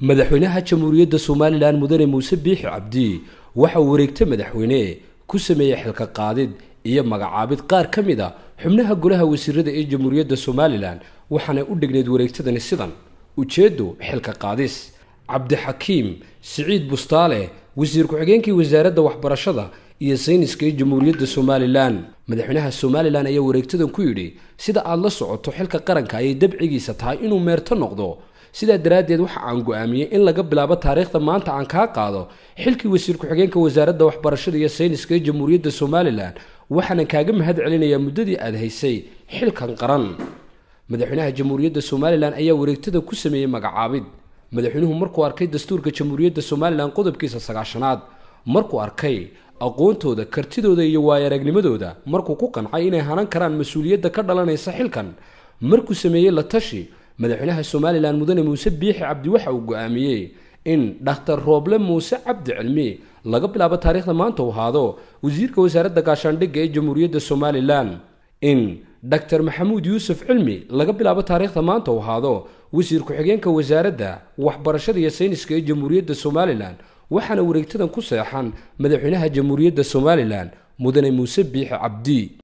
madaxweynaha jamhuuriyadda somalilan mudane muuse biixi cabdi waxa uu wareegta madaxweyne ku sameeyey xilka qaadid iyo magacaabid qaar ka mid a ah xubnaha golaha wasiirada ee jamhuuriyadda somalilan waxaana u dhignayd wareegtadani sidan ujeeddu xilka qaadis cabdixakiim siciid bustaale wasiir ku-xigeenkii wasaaradda waxbarashada iyo sayniska ee jamhuuriyadda somalilan madaxweynaha somalilan ayaa wareegtadan ku yidhi sida aad la socoto xilka qaranka ayay dabcigiisa tahay inuu meerto noqdo sidaa daraaddeed waxa aan go'aamiyey in laga bilaabo taariikhda maanta aan kaa qaado xilkii wasiir ku-xigeenka wasaaradda waxbarashada iyo sayniska ee jamhuuriyadda somalilan waxaana kaaga mahad celinayaa muddadii aada haysay xilkan qaran madaxweynaha jamhuuriyadda somalilan ayaa wareegtada ku sameeyey magacaabid madaxweynuhu markuu arkay dastuurka jamhuuriyadda somalilan qodobkiisa sagaashanaad markuu arkay aqoontooda kartidooda iyo waayaragnimadooda markuu ku qancay inay hanan karaan mas-uuliyadda ka dhalanaysa xilkan markuu sameeyey la tashi madaxweynaha somalilan mudane muuse biixi cabdi waxa uu go-aamiyey in dhakhtar rooble muuse cabdi cilmi laga bilaabo taariikhda maanta uu ahaado wasiirka wasaaradda gaashaandhigga ee jamhuuriyadda somalilan in dor maxamuud yuusuf cilmi laga bilaabo taariikhda maanta u ahaado wasiir ku-xigeenka wasaaradda waxbarashada iyo sayniska ee jamhuuriyadda somalilan waxaana wareegtadan ku seexan madaxweynaha jamhuuriyadda somalilan mudane muuse biixi cabdi